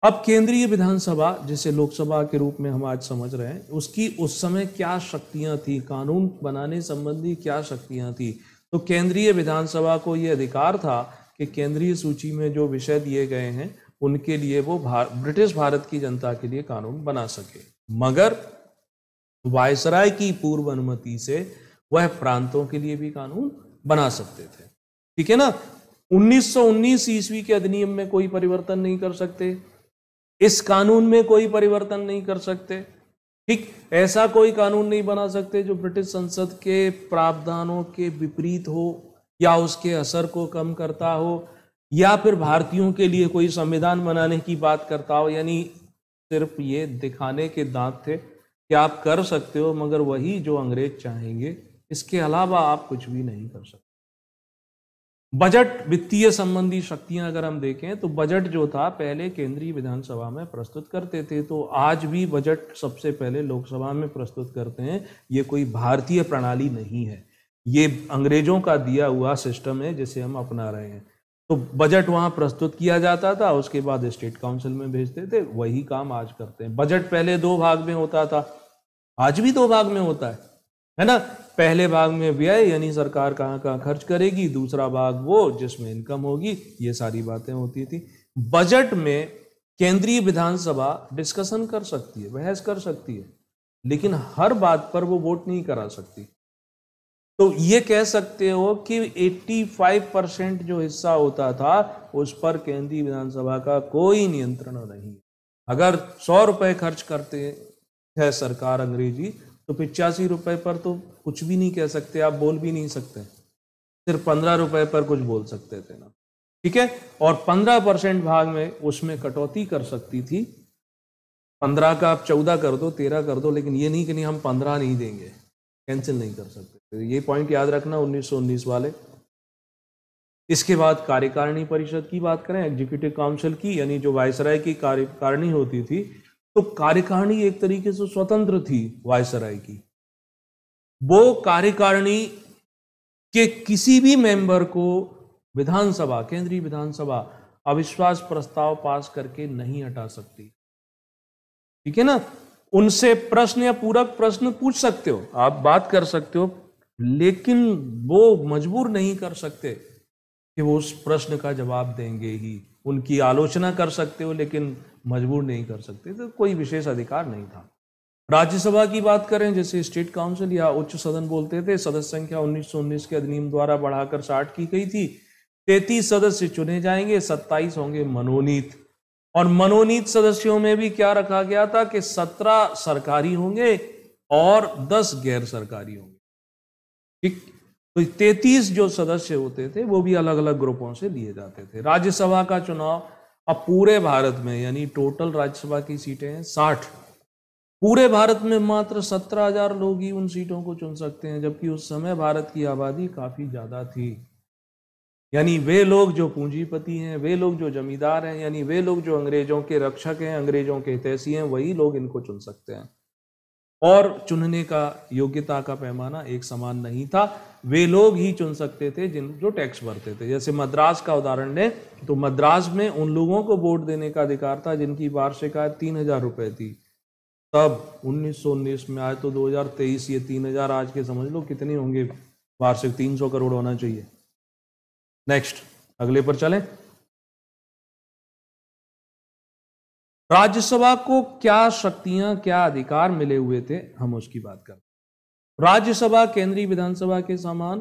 अब केंद्रीय विधानसभा जिसे लोकसभा के रूप में हम आज समझ रहे हैं उसकी उस समय क्या शक्तियां थी कानून बनाने संबंधी क्या शक्तियां थी तो केंद्रीय विधानसभा को ये अधिकार था कि केंद्रीय सूची में जो विषय दिए गए हैं उनके लिए वो भार, ब्रिटिश भारत की जनता के लिए कानून बना सके मगर वायसराय की पूर्व अनुमति से वह प्रांतों के लिए भी कानून बना सकते थे ठीक है ना 1919 ईस्वी के अधिनियम में कोई परिवर्तन नहीं कर सकते इस कानून में कोई परिवर्तन नहीं कर सकते ठीक ऐसा कोई कानून नहीं बना सकते जो ब्रिटिश संसद के प्रावधानों के विपरीत हो या उसके असर को कम करता हो या फिर भारतीयों के लिए कोई संविधान बनाने की बात करता हो यानी सिर्फ ये दिखाने के दांत थे कि आप कर सकते हो मगर वही जो अंग्रेज चाहेंगे इसके अलावा आप कुछ भी नहीं कर सकते बजट वित्तीय संबंधी शक्तियां अगर हम देखें तो बजट जो था पहले केंद्रीय विधानसभा में प्रस्तुत करते थे तो आज भी बजट सबसे पहले लोकसभा में प्रस्तुत करते हैं ये कोई भारतीय प्रणाली नहीं है ये अंग्रेजों का दिया हुआ सिस्टम है जिसे हम अपना रहे हैं तो बजट वहाँ प्रस्तुत किया जाता था उसके बाद स्टेट काउंसिल में भेजते थे वही काम आज करते हैं बजट पहले दो भाग में होता था आज भी दो भाग में होता है है ना पहले भाग में व्यय यानी सरकार कहाँ कहाँ खर्च करेगी दूसरा भाग वो जिसमें इनकम होगी ये सारी बातें होती थी बजट में केंद्रीय विधानसभा डिस्कशन कर सकती है बहस कर सकती है लेकिन हर बात पर वो वोट नहीं करा सकती तो ये कह सकते हो कि 85 परसेंट जो हिस्सा होता था उस पर केंद्रीय विधानसभा का कोई नियंत्रण नहीं अगर सौ रुपए खर्च करते है सरकार अंग्रेजी तो पिचासी रुपए पर तो कुछ भी नहीं कह सकते आप बोल भी नहीं सकते सिर्फ पंद्रह रुपए पर कुछ बोल सकते थे ना ठीक है और पंद्रह परसेंट भाग में उसमें कटौती कर सकती थी पंद्रह का आप चौदह कर दो तेरह कर दो लेकिन ये नहीं कि नहीं हम पंद्रह नहीं देंगे कैंसिल नहीं कर सकते तो ये पॉइंट याद रखना उन्नीस उन्नीस वाले इसके बाद कार्यकारिणी परिषद की बात करें एग्जीक्यूटिव काउंसिल की यानी जो वायसराय की कार्यकारिणी होती थी तो कार्यकारिणी एक तरीके से स्वतंत्र थी वायसराय की वो कार्यकारिणी के किसी भी मेंबर को विधानसभा केंद्रीय विधानसभा अविश्वास प्रस्ताव पास करके नहीं हटा सकती ठीक है ना उनसे प्रश्न या पूरक प्रश्न पूछ सकते हो आप बात कर सकते हो लेकिन वो मजबूर नहीं कर सकते कि वो उस प्रश्न का जवाब देंगे ही उनकी आलोचना कर सकते हो लेकिन मजबूर नहीं कर सकते तो कोई विशेष अधिकार नहीं था राज्यसभा की बात करें जैसे स्टेट काउंसिल या उच्च सदन बोलते थे सदस्य संख्या 1919 के अधिनियम द्वारा बढ़ाकर 60 की गई थी तैतीस सदस्य चुने जाएंगे सत्ताईस होंगे मनोनीत और मनोनीत सदस्यों में भी क्या रखा गया था कि सत्रह सरकारी होंगे और दस गैर सरकारी होंगे तो तैतीस जो सदस्य होते थे वो भी अलग अलग ग्रुपों से दिए जाते थे राज्यसभा का चुनाव अब पूरे भारत में यानी टोटल राज्यसभा की सीटें हैं साठ पूरे भारत में मात्र सत्रह हजार लोग ही उन सीटों को चुन सकते हैं जबकि उस समय भारत की आबादी काफ़ी ज़्यादा थी यानी वे लोग जो पूंजीपति हैं वे लोग जो जमींदार हैं यानी वे लोग जो अंग्रेजों के रक्षक हैं अंग्रेजों के हितैषी हैं वही लोग इनको चुन सकते हैं और चुनने का योग्यता का पैमाना एक समान नहीं था वे लोग ही चुन सकते थे जिन जो टैक्स भरते थे जैसे मद्रास का उदाहरण लें तो मद्रास में उन लोगों को वोट देने का अधिकार था जिनकी वार्षिक आय तीन हजार रुपये थी तब उन्नीस में आए तो 2023 ये तीन हजार आज के समझ लो कितने होंगे वार्षिक 300 करोड़ होना चाहिए नेक्स्ट अगले पर चलें राज्यसभा को क्या शक्तियां क्या अधिकार मिले हुए थे हम उसकी बात करते राज्यसभा केंद्रीय विधानसभा के समान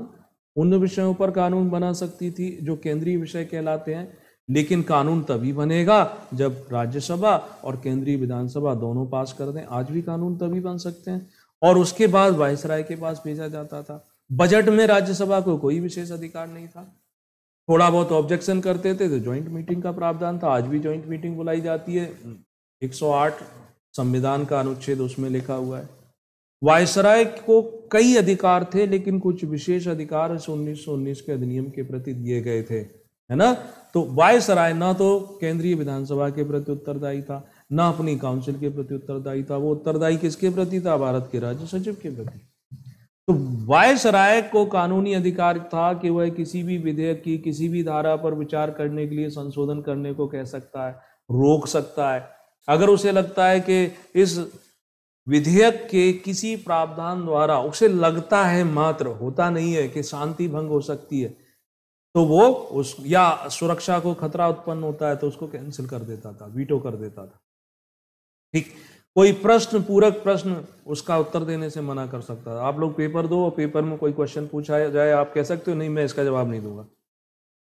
उन विषयों पर कानून बना सकती थी जो केंद्रीय विषय कहलाते हैं लेकिन कानून तभी बनेगा जब राज्यसभा और केंद्रीय विधानसभा दोनों पास कर दें आज भी कानून तभी बन सकते हैं और उसके बाद वायसराय के पास भेजा जाता था बजट में राज्यसभा को कोई विशेष अधिकार नहीं था थोड़ा बहुत ऑब्जेक्शन करते थे तो ज्वाइंट मीटिंग का प्रावधान था आज भी ज्वाइंट मीटिंग बुलाई जाती है 108 संविधान का अनुच्छेद उसमें लिखा हुआ है वायसराय को कई अधिकार थे लेकिन कुछ विशेष अधिकार इस उन्नीस के अधिनियम के प्रति दिए गए थे है ना तो वायसराय ना तो केंद्रीय विधानसभा के प्रति उत्तरदायी था ना अपनी काउंसिल के प्रति उत्तरदायी था वो उत्तरदायी किसके प्रति था भारत के राज्य सचिव के प्रति तो वायसराय को कानूनी अधिकार था कि वह किसी भी विधेयक की किसी भी धारा पर विचार करने के लिए संशोधन करने को कह सकता है रोक सकता है अगर उसे लगता है कि इस विधेयक के किसी प्रावधान द्वारा उसे लगता है मात्र होता नहीं है कि शांति भंग हो सकती है तो वो उस या सुरक्षा को खतरा उत्पन्न होता है तो उसको कैंसिल कर देता था वीटो कर देता था ठीक कोई प्रश्न पूरक प्रश्न उसका उत्तर देने से मना कर सकता था आप लोग पेपर दो और पेपर में कोई क्वेश्चन पूछा जाए आप कह सकते हो नहीं मैं इसका जवाब नहीं दूंगा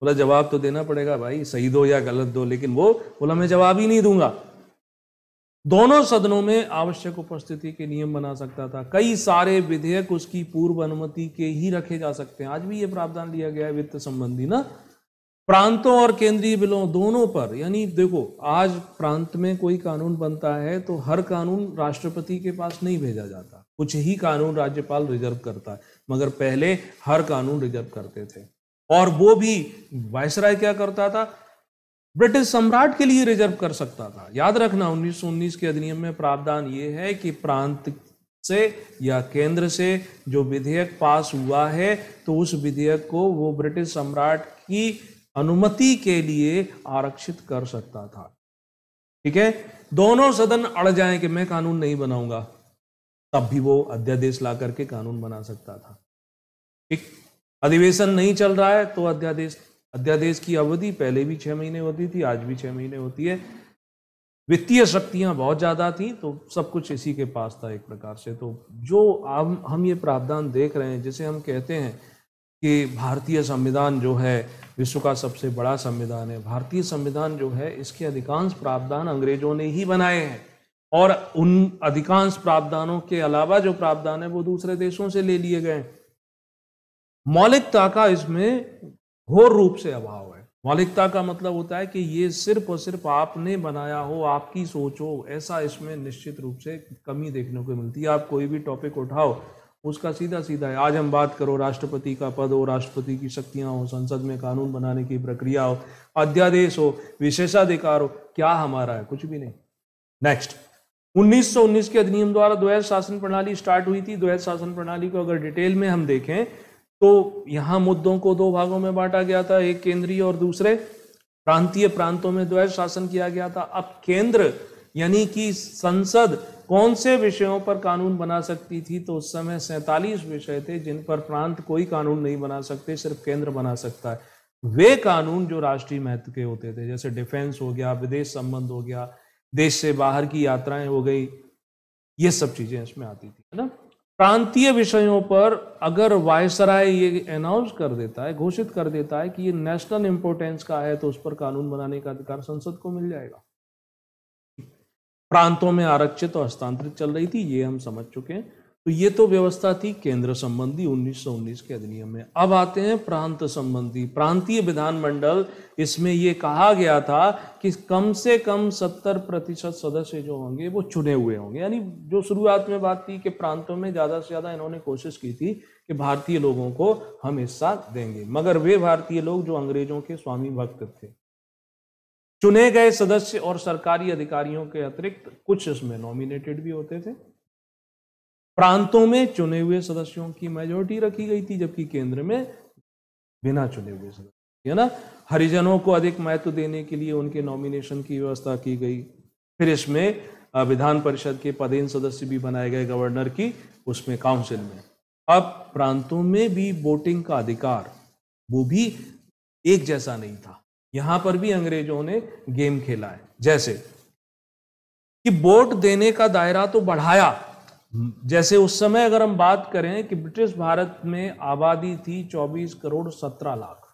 बोला जवाब तो देना पड़ेगा भाई सही दो या गलत दो लेकिन वो बोला मैं जवाब ही नहीं दूंगा दोनों सदनों में आवश्यक उपस्थिति के नियम बना सकता था कई सारे विधेयक उसकी पूर्व अनुमति के ही रखे जा सकते हैं आज भी ये प्रावधान लिया गया है वित्त संबंधी ना प्रांतों और केंद्रीय बिलों दोनों पर यानी देखो आज प्रांत में कोई कानून बनता है तो हर कानून राष्ट्रपति के पास नहीं भेजा जाता कुछ ही कानून राज्यपाल रिजर्व करता है मगर पहले हर कानून रिजर्व करते थे और वो भी वायसराय क्या करता था ब्रिटिश सम्राट के लिए रिजर्व कर सकता था याद रखना 1919 के अधिनियम में प्रावधान ये है कि प्रांत से या केंद्र से जो विधेयक पास हुआ है तो उस विधेयक को वो ब्रिटिश सम्राट की अनुमति के लिए आरक्षित कर सकता था ठीक है दोनों सदन अड़ जाए कि मैं कानून नहीं बनाऊंगा तब भी वो अध्यादेश ला करके कानून बना सकता था ठीक अधिवेशन नहीं चल रहा है तो अध्यादेश अध्यादेश की अवधि पहले भी छह महीने होती थी आज भी छह महीने होती है वित्तीय शक्तियां बहुत ज़्यादा थी तो सब कुछ इसी के पास था एक प्रकार से तो जो हम हम ये प्रावधान देख रहे हैं जिसे हम कहते हैं कि भारतीय संविधान जो है विश्व का सबसे बड़ा संविधान है भारतीय संविधान जो है इसके अधिकांश प्रावधान अंग्रेजों ने ही बनाए हैं और उन अधिकांश प्रावधानों के अलावा जो प्रावधान है वो दूसरे देशों से ले लिए गए मौलिकता का इसमें घोर रूप से अभाव है मौलिकता का मतलब होता है कि ये सिर्फ और सिर्फ आपने बनाया हो आपकी सोच हो ऐसा इसमें निश्चित रूप से कमी देखने को मिलती है आप कोई भी टॉपिक उठाओ उसका सीधा सीधा है आज हम बात करो राष्ट्रपति का पद हो राष्ट्रपति की शक्तियाँ हो संसद में कानून बनाने की प्रक्रिया हो अध्यादेश हो विशेषाधिकार हो क्या हमारा है कुछ भी नहीं नेक्स्ट 1919 के अधिनियम द्वारा द्वैत शासन प्रणाली स्टार्ट हुई थी द्वैत शासन प्रणाली को अगर डिटेल में हम देखें तो यहां मुद्दों को दो भागों में बांटा गया था एक केंद्रीय और दूसरे प्रांतीय प्रांतों में द्वैत शासन किया गया था अब केंद्र यानी कि संसद कौन से विषयों पर कानून बना सकती थी तो उस समय सैतालीस विषय थे जिन पर प्रांत कोई कानून नहीं बना सकते सिर्फ केंद्र बना सकता है वे कानून जो राष्ट्रीय महत्व के होते थे जैसे डिफेंस हो गया विदेश संबंध हो गया देश से बाहर की यात्राएं हो गई ये सब चीजें इसमें आती थी है ना प्रांतीय विषयों पर अगर वायसराय ये अनाउंस कर देता है घोषित कर देता है कि ये नेशनल इंपोर्टेंस का है तो उस पर कानून बनाने का अधिकार संसद को मिल जाएगा प्रांतों में आरक्षित और हस्तांतरित चल रही थी ये हम समझ चुके हैं तो ये तो व्यवस्था थी केंद्र संबंधी 1919 के अधिनियम में अब आते हैं प्रांत संबंधी प्रांतीय विधानमंडल इसमें ये कहा गया था कि कम से कम 70 प्रतिशत सदस्य जो होंगे वो चुने हुए होंगे यानी जो शुरुआत में बात थी कि प्रांतों में ज़्यादा से ज़्यादा इन्होंने कोशिश की थी कि भारतीय लोगों को हम हिस्सा देंगे मगर वे भारतीय लोग जो अंग्रेजों के स्वामी भक्त थे चुने गए सदस्य और सरकारी अधिकारियों के अतिरिक्त कुछ इसमें नॉमिनेटेड भी होते थे प्रांतों में चुने हुए सदस्यों की मेजोरिटी रखी गई थी जबकि केंद्र में बिना चुने हुए सदस्य है ना हरिजनों को अधिक महत्व देने के लिए उनके नॉमिनेशन की व्यवस्था की गई फिर इसमें विधान परिषद के पदेन सदस्य भी बनाए गए गवर्नर की उसमें काउंसिल में अब प्रांतों में भी वोटिंग का अधिकार वो भी एक जैसा नहीं था यहां पर भी अंग्रेजों ने गेम खेला है जैसे कि वोट देने का दायरा तो बढ़ाया जैसे उस समय अगर हम बात करें कि ब्रिटिश भारत में आबादी थी 24 करोड़ 17 लाख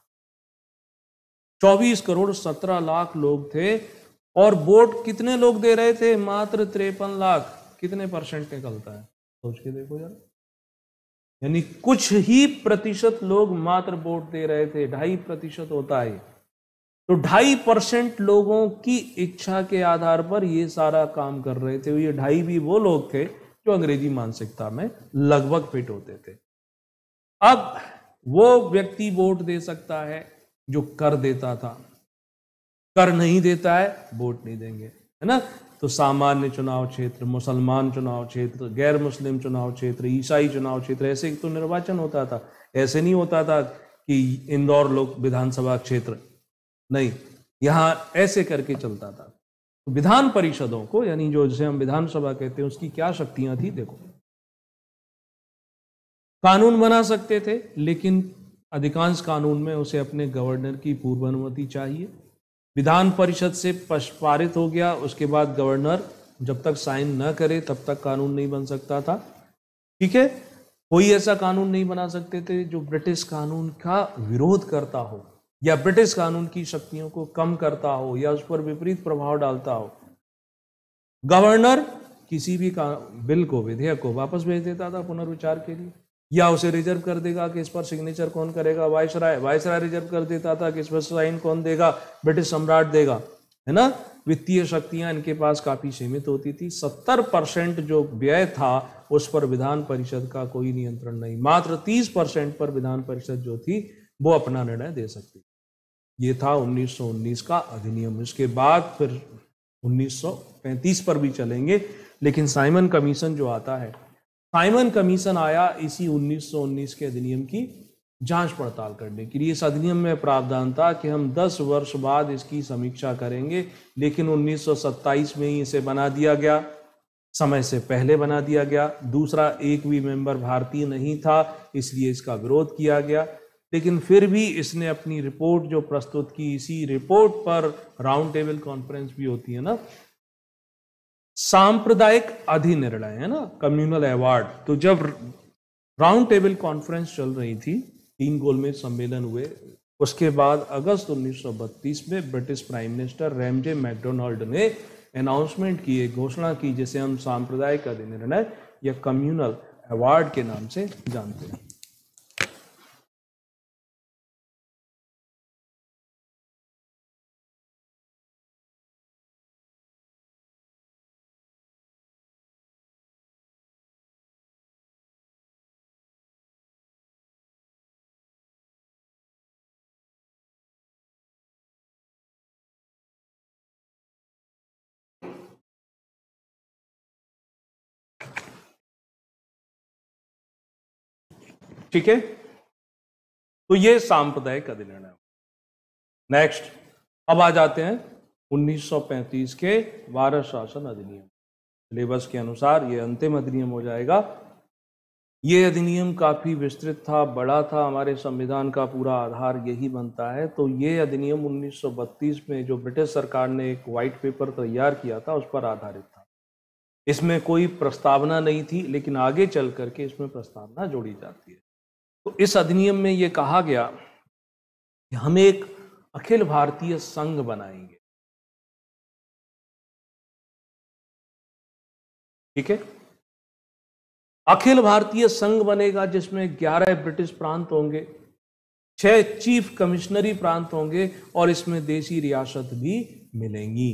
24 करोड़ 17 लाख लोग थे और वोट कितने लोग दे रहे थे मात्र तिरपन लाख कितने परसेंट निकलता है सोच के देखो यार यानी कुछ ही प्रतिशत लोग मात्र वोट दे रहे थे ढाई प्रतिशत होता है तो ढाई परसेंट लोगों की इच्छा के आधार पर ये सारा काम कर रहे थे ये ढाई भी वो लोग थे जो अंग्रेजी मानसिकता में लगभग फिट होते थे अब वो व्यक्ति वोट दे सकता है जो कर देता था कर नहीं देता है वोट नहीं देंगे है ना तो सामान्य चुनाव क्षेत्र मुसलमान चुनाव क्षेत्र गैर मुस्लिम चुनाव क्षेत्र ईसाई चुनाव क्षेत्र ऐसे तो निर्वाचन होता था ऐसे नहीं होता था कि इंदौर लोक विधानसभा क्षेत्र नहीं यहाँ ऐसे करके चलता था तो विधान परिषदों को यानी जो जिसे हम विधानसभा कहते हैं उसकी क्या शक्तियां थी देखो कानून बना सकते थे लेकिन अधिकांश कानून में उसे अपने गवर्नर की पूर्व अनुमति चाहिए विधान परिषद से पारित हो गया उसके बाद गवर्नर जब तक साइन न करे तब तक कानून नहीं बन सकता था ठीक है कोई ऐसा कानून नहीं बना सकते थे जो ब्रिटिश कानून का विरोध करता हो या ब्रिटिश कानून की शक्तियों को कम करता हो या उस पर विपरीत प्रभाव डालता हो गवर्नर किसी भी बिल को विधेयक को वापस भेज देता था पुनर्विचार के लिए या उसे रिजर्व कर देगा कि इस पर सिग्नेचर कौन करेगा वायसराय वायसराय रिजर्व कर देता था कि इस पर साइन कौन देगा ब्रिटिश सम्राट देगा है ना वित्तीय शक्तियां इनके पास काफी सीमित होती थी सत्तर परसेंट जो व्यय था उस पर विधान परिषद का कोई नियंत्रण नहीं मात्र तीस परसेंट पर विधान परिषद जो थी वो अपना निर्णय दे सकती ये था 1919 का अधिनियम इसके बाद फिर 1935 पर भी चलेंगे लेकिन साइमन कमीशन जो आता है साइमन कमीशन आया इसी 1919 के अधिनियम की जांच पड़ताल करने के लिए इस अधिनियम में प्रावधान था कि हम 10 वर्ष बाद इसकी समीक्षा करेंगे लेकिन 1927 में ही इसे बना दिया गया समय से पहले बना दिया गया दूसरा एक भी मेंबर भारतीय नहीं था इसलिए इसका विरोध किया गया लेकिन फिर भी इसने अपनी रिपोर्ट जो प्रस्तुत की इसी रिपोर्ट पर राउंड टेबल कॉन्फ्रेंस भी होती है ना सांप्रदायिक अधिनिर्णय है ना कम्युनल अवार्ड तो जब राउंड टेबल कॉन्फ्रेंस चल रही थी तीन गोल में सम्मेलन हुए उसके बाद अगस्त 1932 में British prime minister Ramsay MacDonald ने अनाउंसमेंट की एक घोषणा की जिसे हम सांप्रदायिक अधिनिर्णय या कम्युनल अवार्ड के नाम से जानते हैं ठीक है तो ये सांप्रदायिक अधिनियम नेक्स्ट अब आ जाते हैं 1935 के भारत शासन अधिनियम सिलेबस के अनुसार ये अंतिम अधिनियम हो जाएगा ये अधिनियम काफ़ी विस्तृत था बड़ा था हमारे संविधान का पूरा आधार यही बनता है तो ये अधिनियम 1932 में जो ब्रिटिश सरकार ने एक व्हाइट पेपर तैयार किया था उस पर आधारित था इसमें कोई प्रस्तावना नहीं थी लेकिन आगे चल करके इसमें प्रस्तावना जोड़ी जाती है तो इस अधिनियम में यह कहा गया कि हम एक अखिल भारतीय संघ बनाएंगे ठीक है अखिल भारतीय संघ बनेगा जिसमें 11 ब्रिटिश प्रांत होंगे छह चीफ कमिश्नरी प्रांत होंगे और इसमें देसी रियासत भी मिलेंगी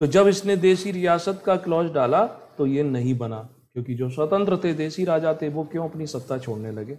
तो जब इसने देसी रियासत का क्लॉज डाला तो ये नहीं बना क्योंकि जो स्वतंत्र थे देसी राजा थे वो क्यों अपनी सत्ता छोड़ने लगे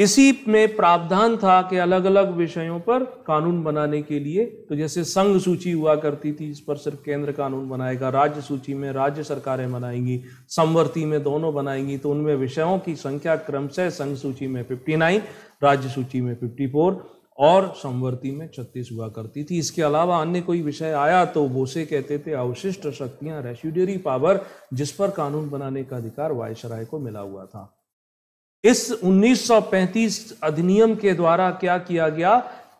इसी में प्रावधान था कि अलग अलग विषयों पर कानून बनाने के लिए तो जैसे संघ सूची हुआ करती थी इस पर सिर्फ केंद्र कानून बनाएगा राज्य सूची में राज्य सरकारें बनाएंगी संवर्ती में दोनों बनाएंगी तो उनमें विषयों की संख्या क्रमशः संघ सूची में फिफ्टी नाइन राज्य सूची में फिफ्टी फोर और संवर्ती में छत्तीस हुआ करती थी इसके अलावा अन्य कोई विषय आया तो वो से कहते थे अवशिष्ट शक्तियां रेस्यूडरी पावर जिस पर कानून बनाने का अधिकार वायसराय को मिला हुआ था इस 1935 अधिनियम के द्वारा क्या किया गया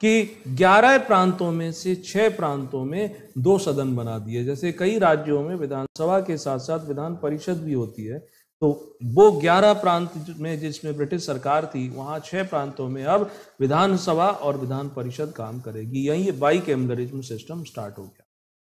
कि 11 प्रांतों में से 6 प्रांतों में दो सदन बना दिए जैसे कई राज्यों में विधानसभा के साथ साथ विधान परिषद भी होती है तो वो 11 प्रांत में जिसमें ब्रिटिश सरकार थी वहाँ छह प्रांतों में अब विधानसभा और विधान परिषद काम करेगी यही बाई कैमरिज्म सिस्टम स्टार्ट हो गया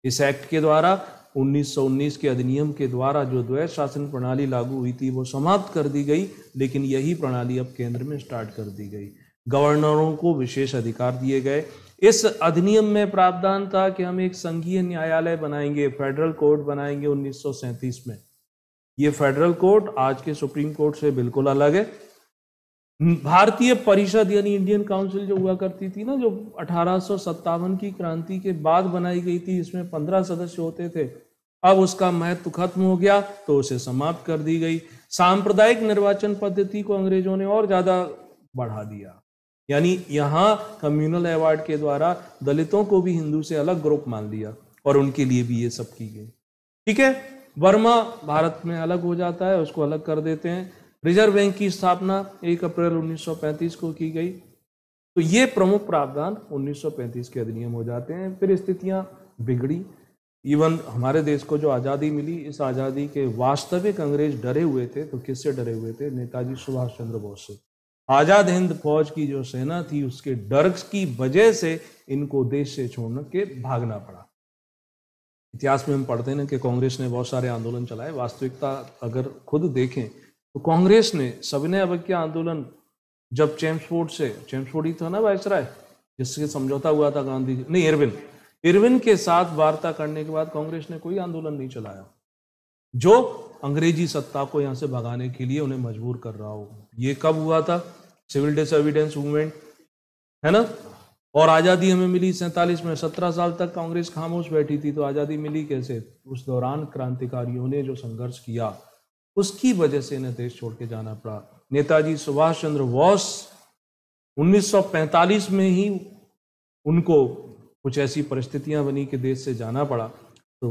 इस एक्ट के द्वारा 1919 के अधिनियम के द्वारा जो द्वैत शासन प्रणाली लागू हुई थी वो समाप्त कर दी गई लेकिन यही प्रणाली अब केंद्र में स्टार्ट कर दी गई गवर्नरों को विशेष अधिकार दिए गए इस अधिनियम में प्रावधान था कि हम एक संघीय न्यायालय बनाएंगे फेडरल कोर्ट बनाएंगे 1937 में ये फेडरल कोर्ट आज के सुप्रीम कोर्ट से बिल्कुल अलग है भारतीय परिषद यानी इंडियन काउंसिल जो हुआ करती थी ना जो अठारह की क्रांति के बाद बनाई गई थी इसमें पंद्रह सदस्य होते थे अब उसका महत्व खत्म हो गया तो उसे समाप्त कर दी गई सांप्रदायिक निर्वाचन पद्धति को अंग्रेजों ने और ज्यादा बढ़ा दिया यानी यहाँ कम्युनल अवार्ड के द्वारा दलितों को भी हिंदू से अलग ग्रुप मान लिया और उनके लिए भी ये सब की गई ठीक है वर्मा भारत में अलग हो जाता है उसको अलग कर देते हैं रिजर्व बैंक की स्थापना 1 अप्रैल 1935 को की गई तो ये प्रमुख प्रावधान 1935 के अधिनियम हो जाते हैं फिर स्थितियां बिगड़ी इवन हमारे देश को जो आज़ादी मिली इस आज़ादी के वास्तविक अंग्रेज डरे हुए थे तो किससे डरे हुए थे नेताजी सुभाष चंद्र बोस से आज़ाद हिंद फौज की जो सेना थी उसके डर की वजह से इनको देश से छोड़ने के भागना पड़ा इतिहास में हम पढ़ते हैं कि कांग्रेस ने बहुत सारे आंदोलन चलाए वास्तविकता अगर खुद देखें तो कांग्रेस ने सविनय अवज्ञा आंदोलन जब चैम्सफोर्ड से चैम्सफोर्ड ही था ना राय जिससे समझौता हुआ था गांधी नहीं इरविन इरविन के साथ वार्ता करने के बाद कांग्रेस ने कोई आंदोलन नहीं चलाया जो अंग्रेजी सत्ता को यहां से भगाने के लिए उन्हें मजबूर कर रहा हो ये कब हुआ था सिविल डिसविडेंस मूवमेंट है ना और आज़ादी हमें मिली सैतालीस में सत्रह साल तक कांग्रेस खामोश बैठी थी तो आज़ादी मिली कैसे उस दौरान क्रांतिकारियों ने जो संघर्ष किया उसकी वजह से इन्हें देश छोड़ के जाना पड़ा नेताजी सुभाष चंद्र बोस 1945 में ही उनको कुछ ऐसी परिस्थितियां बनी कि देश से जाना पड़ा तो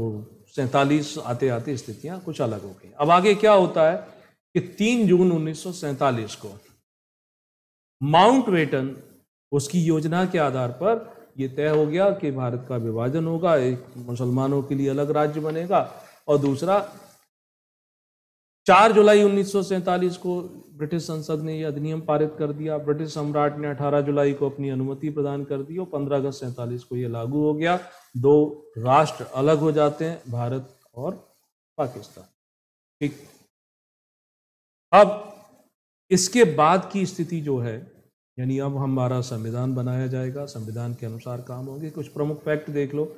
सैतालीस आते आते स्थितियां कुछ अलग हो गई अब आगे क्या होता है कि 3 जून उन्नीस को माउंट वेटन उसकी योजना के आधार पर ये तय हो गया कि भारत का विभाजन होगा एक मुसलमानों के लिए अलग राज्य बनेगा और दूसरा 4 जुलाई उन्नीस को ब्रिटिश संसद ने यह अधिनियम पारित कर दिया ब्रिटिश सम्राट ने 18 जुलाई को अपनी अनुमति प्रदान कर दी और 15 अगस्त सैंतालीस को यह लागू हो गया दो राष्ट्र अलग हो जाते हैं भारत और पाकिस्तान ठीक अब इसके बाद की स्थिति जो है यानी अब हमारा संविधान बनाया जाएगा संविधान के अनुसार काम होंगे कुछ प्रमुख फैक्ट देख लो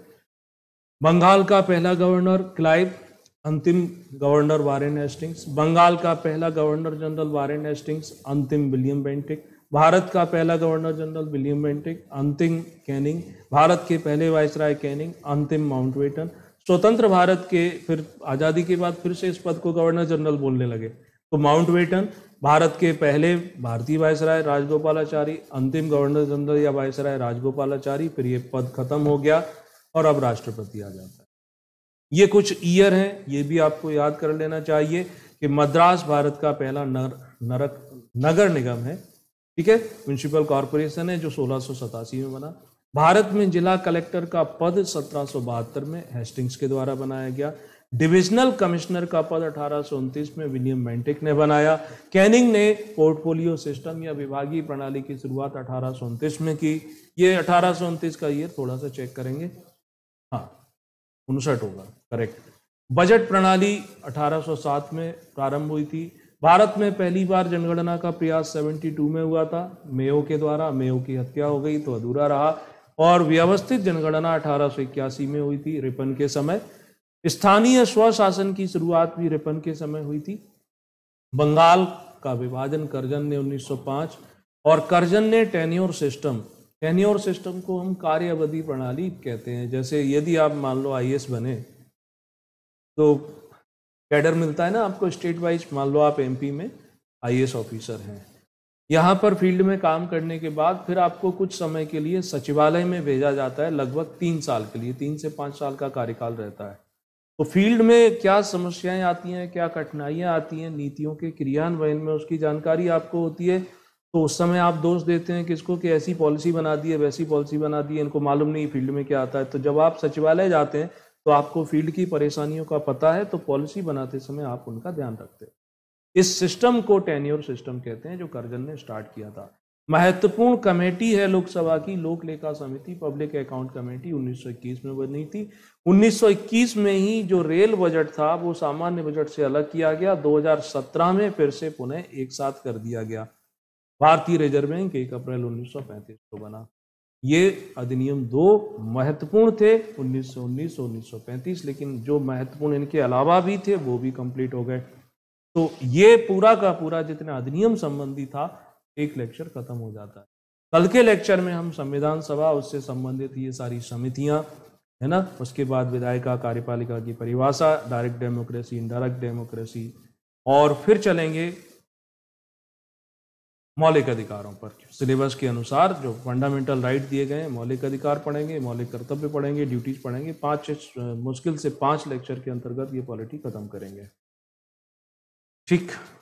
बंगाल का पहला गवर्नर क्लाइव अंतिम गवर्नर वारेन हेस्टिंग्स बंगाल का पहला गवर्नर जनरल वारेन हेस्टिंग्स अंतिम विलियम बेंटिक भारत का पहला गवर्नर जनरल विलियम बेंटिक अंतिम कैनिंग भारत के पहले वायसराय कैनिंग अंतिम वेटन स्वतंत्र भारत के फिर आज़ादी के बाद फिर से इस पद को गवर्नर जनरल बोलने लगे तो वेटन भारत के पहले भारतीय वायसराय राजगोपालाचारी अंतिम गवर्नर जनरल या वायसराय राजगोपालाचारी फिर ये पद खत्म हो गया और अब राष्ट्रपति आ जाता है ये कुछ ईयर हैं ये भी आपको याद कर लेना चाहिए कि मद्रास भारत का पहला नर नरक नगर निगम है ठीक है म्यूनसिपल कॉरपोरेशन है जो सोलह में बना भारत में जिला कलेक्टर का पद सत्रह में हेस्टिंग्स के द्वारा बनाया गया डिविजनल कमिश्नर का पद अठारह में विलियम मेंटिक ने बनाया कैनिंग ने पोर्टफोलियो सिस्टम या विभागीय प्रणाली की शुरुआत अठारह में की ये अठारह का ईयर थोड़ा सा चेक करेंगे हाँ उनसठ होगा करेक्ट बजट प्रणाली 1807 में प्रारंभ हुई थी भारत में पहली बार जनगणना का प्रयास 72 में हुआ था मेयो के द्वारा मेयो की हत्या हो गई तो अधूरा रहा और व्यवस्थित जनगणना अठारह में हुई थी रिपन के समय स्थानीय स्वशासन की शुरुआत भी रिपन के समय हुई थी बंगाल का विभाजन करजन ने 1905 और करजन ने टेन्योर सिस्टम टेन्योर सिस्टम को हम कार्य अवधि प्रणाली कहते हैं जैसे यदि आप मान लो आई बने तो कैडर मिलता है ना आपको स्टेट वाइज मान लो आप एमपी में आईएएस ऑफिसर हैं यहाँ पर फील्ड में काम करने के बाद फिर आपको कुछ समय के लिए सचिवालय में भेजा जाता है लगभग तीन साल के लिए तीन से पाँच साल का कार्यकाल रहता है तो फील्ड में क्या समस्याएं आती हैं क्या कठिनाइयां आती हैं नीतियों के क्रियान्वयन में उसकी जानकारी आपको होती है तो उस समय आप दोष देते हैं किसको कि ऐसी पॉलिसी बना दी है वैसी पॉलिसी बना दी है इनको मालूम नहीं फील्ड में क्या आता है तो जब आप सचिवालय जाते हैं तो आपको फील्ड की परेशानियों का पता है तो पॉलिसी बनाते समय आप उनका ध्यान रखते हैं इस सिस्टम को टेन्योर सिस्टम कहते हैं जो करजन ने स्टार्ट किया था महत्वपूर्ण कमेटी है लोकसभा की लोक लेखा समिति पब्लिक अकाउंट कमेटी 1921 में बनी थी 1921 में ही जो रेल बजट था वो सामान्य बजट से अलग किया गया 2017 में फिर से पुनः एक साथ कर दिया गया भारतीय रिजर्व बैंक एक अप्रैल 1935 को बना ये अधिनियम दो महत्वपूर्ण थे 1919 1935 लेकिन जो महत्वपूर्ण इनके अलावा भी थे वो भी कंप्लीट हो गए तो ये पूरा का पूरा जितना अधिनियम संबंधी था एक लेक्चर खत्म हो जाता है कल के लेक्चर में हम संविधान सभा उससे संबंधित ये सारी समितियां है ना उसके बाद विधायिका कार्यपालिका की परिभाषा डायरेक्ट डेमोक्रेसी इनडायरेक्ट डेमोक्रेसी और फिर चलेंगे मौलिक अधिकारों पर सिलेबस के अनुसार जो फंडामेंटल राइट दिए गए मौलिक अधिकार पढ़ेंगे मौलिक कर्तव्य पढ़ेंगे ड्यूटीज पढ़ेंगे पाँच मुश्किल से पाँच लेक्चर के अंतर्गत ये पॉलिटी खत्म करेंगे ठीक